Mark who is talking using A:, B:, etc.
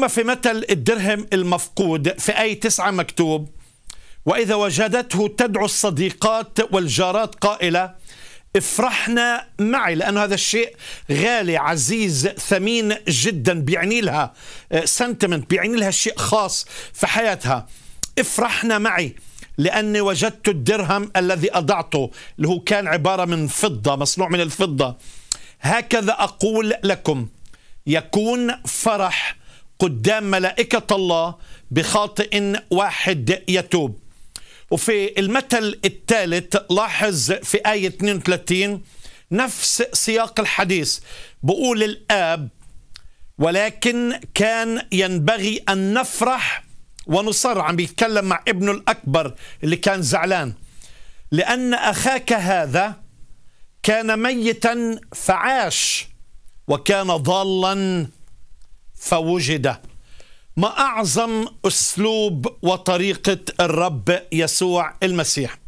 A: ثم في مثل الدرهم المفقود في أي تسعة مكتوب وإذا وجدته تدعو الصديقات والجارات قائلة افرحنا معي لأنه هذا الشيء غالي عزيز ثمين جدا بيعني لها سنتمنت آه، بيعني لها شيء خاص في حياتها افرحنا معي لأني وجدت الدرهم الذي أضعته اللي هو كان عبارة من فضة مصنوع من الفضة هكذا أقول لكم يكون فرح قدام ملائكة الله بخاطئ واحد يتوب وفي المثل الثالث لاحظ في آية 32 نفس سياق الحديث بقول الآب ولكن كان ينبغي أن نفرح ونصر عم بيتكلم مع ابنه الأكبر اللي كان زعلان لأن أخاك هذا كان ميتا فعاش وكان ضالا فوجد ما أعظم أسلوب وطريقة الرب يسوع المسيح